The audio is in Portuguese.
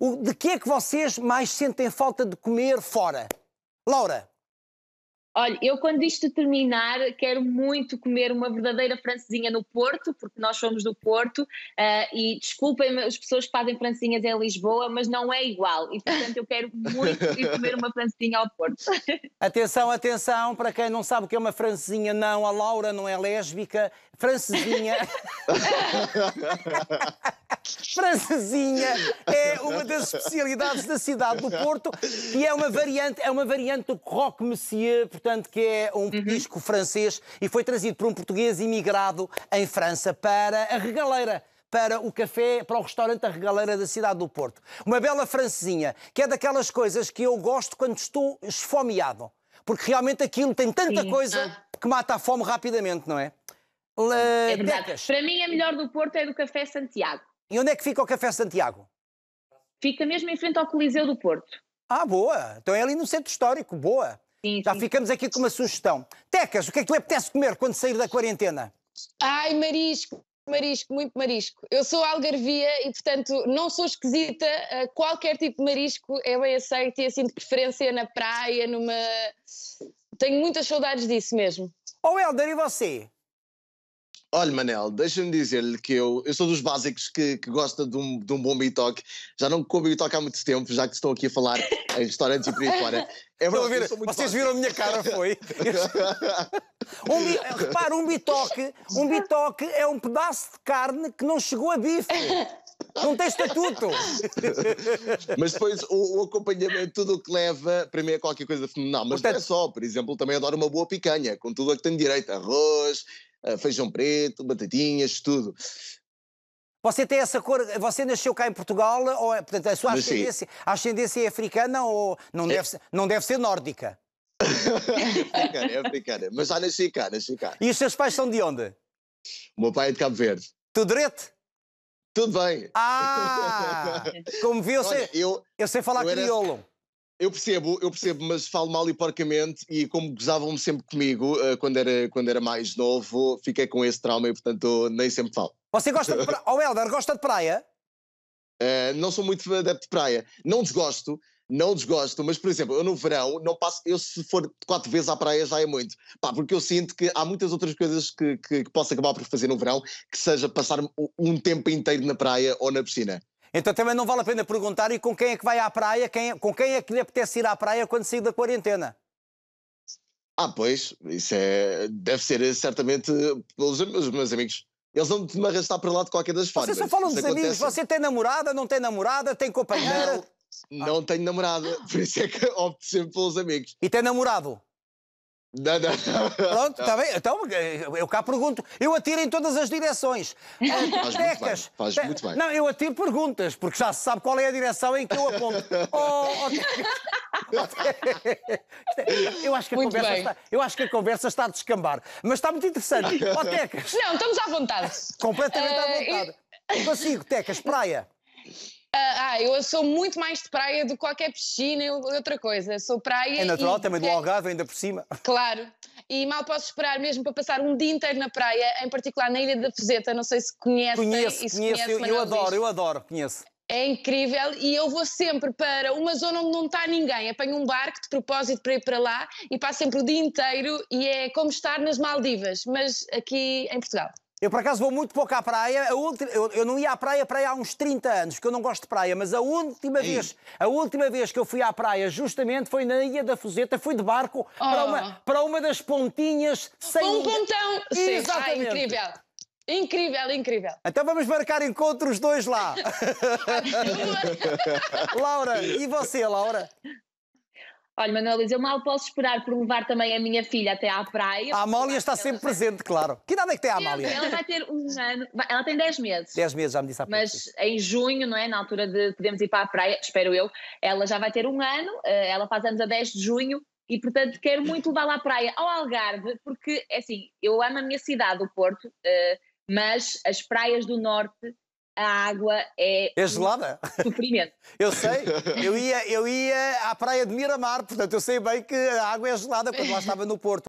O, de que é que vocês mais sentem falta de comer fora? Laura. Olha, eu quando isto terminar, quero muito comer uma verdadeira francesinha no Porto, porque nós somos do Porto, uh, e desculpem as pessoas que fazem francesinhas em Lisboa, mas não é igual. E portanto eu quero muito ir comer uma francesinha ao Porto. Atenção, atenção, para quem não sabe o que é uma francesinha, não, a Laura não é lésbica, francesinha. francesinha é uma das especialidades da cidade do Porto e é uma variante, é uma variante do rock monsieur, portanto, que é um uhum. petisco uhum. francês e foi trazido por um português imigrado em França para a regaleira para o café, para o restaurante A Regaleira da cidade do Porto. Uma bela francesinha, que é daquelas coisas que eu gosto quando estou esfomeado. Porque realmente aquilo tem tanta Sim. coisa ah. que mata a fome rapidamente, não é? Le... Eh, é verdade. Para mim, a melhor do Porto é do Café Santiago. E onde é que fica o Café Santiago? Fica mesmo em frente ao Coliseu do Porto. Ah, boa. Então é ali no centro histórico, boa. Sim, Já sim. ficamos aqui com uma sugestão. Tecas, o que é que tu apetece comer quando sair da quarentena? Ai, marisco. Marisco, muito marisco. Eu sou algarvia e, portanto, não sou esquisita. Eh, qualquer tipo de marisco é bem aceito e, assim, de preferência na praia, numa. Tenho muitas saudades disso mesmo. Oh, Helder, e você? Olha, Manel, deixa-me dizer-lhe que eu, eu sou dos básicos que, que gosta de um, de um bom bitoque. Já não como bitoque há muito tempo, já que estão aqui a falar em restaurantes e por aí fora. É verdade, ver, vocês básico. viram a minha cara, foi? um, repara, um bitoque, um é um pedaço de carne que não chegou a bife. Não tem estatuto! mas depois o, o, acompanhamento, tudo o que leva, para mim é qualquer coisa fenomenal. Mas Portanto, não é só, por exemplo, também adoro uma boa picanha, com tudo o que tem direito: arroz, ah, feijão preto, batatinhas, tudo. Você tem essa cor, você nasceu cá em Portugal, ou é, portanto, a sua ascendência, a ascendência é africana ou não é. deve, não deve ser nórdica? é africana, é africana, mas já nasci cá, nasci cá. E os seus pais são de onde? O meu pai é de Cabo Verde. Tudo direito? Tudo bem. Ah! Como viu, eu, Olha, sei, eu, eu sei falar eu crioulo. Era... Eu percebo, eu percebo, mas falo mal e porcamente e como gozavam-me sempre comigo eh, quando, era, quando era mais novo, fiquei com esse trauma e portanto nem sempre falo. Você gosta de praia? oh, Helder, gosta de praia? Uh, não sou muito adepto de praia. Não desgosto, não desgosto, mas por exemplo, eu no verão não passo, eu se for quatro vezes à praia já é muito, pá, porque eu sinto que há muitas outras coisas que, que, que posso acabar por fazer no verão que seja passar um tempo inteiro na praia ou na piscina. Então também não vale a pena perguntar e com quem é que vai à praia, quem, com quem é que lhe apetece ir à praia quando sair da quarentena. Ah, pois, isso é. Deve ser eh, certamente pelos meus amigos. Eles vão me arrastar para lá de qualquer das formas. Você só fala dos acontece... amigos, você tem namorada, não tem namorada, tem companheira. Não, não ah. tenho namorada, por isso é que opto sempre pelos amigos. E tem namorado? Não, não, não, Pronto, está bem. Então, eh, eu cá pergunto. Eu atiro em todas as direções. Faz eh, Tecas. Muito bem, muito bem. Não, eu atiro perguntas, porque já se sabe qual é a direção em que eu aponto. oh, oh, é, eu, acho que a muito conversa bem. está, eu acho que a conversa está a descambar. Mas está muito interessante. Oh, Tecas. Não, estamos à vontade. Completamente uh, à eh, vontade. Eu... Consigo, Tecas, praia. Ah, eu sou muito mais de praia do que qualquer piscina ou outra coisa. Sou praia. É natural, e... também do Algarve, ainda por cima. Claro. E mal posso esperar mesmo para passar um dia inteiro na praia, em particular na Ilha da Fuseta. Não sei se conhece. Conheço, se conheço. Conhece, eu, eu adoro, eu adoro, conheço. É incrível e eu vou sempre para uma zona onde não está ninguém. Apanho um barco de propósito para ir para lá e passo sempre o dia inteiro e é como estar nas Maldivas, mas aqui em Portugal. Eu, por acaso, vou muito pouco à praia. Ulti... Eu, eu, não ia à praia, praia há uns 30 anos, porque eu não gosto de praia, mas a última Ei. vez a última vez que eu fui à praia, justamente, foi na Ilha da Fuzeta. Fui de barco oh. para, uma, para uma das pontinhas sem... Um pontão! Exatamente. Ah, incrível! Incrível, incrível. Então vamos marcar encontros dois lá. Laura, e você, Laura? Olha, Manuel eu mal posso esperar por levar também a minha filha até à praia. A Amália está sempre ela... presente, claro. Que idade é que tem a Amália? Ela vai ter um ano, ela tem 10 meses. 10 meses, já me disse há pouco. Mas em junho, não é? Na altura de podemos ir para a praia, espero eu, ela já vai ter um ano, eh, ela faz anos a 10 de junho e, portanto, quero muito levá-la à praia, ao Algarve, porque, é assim, eu amo a minha cidade, o Porto, eh, mas as praias do Norte a água é. É gelada? Um sofrimento. eu sei, eu ia, eu ia à praia de Miramar, portanto eu sei bem que a água é gelada, quando lá estava no Porto.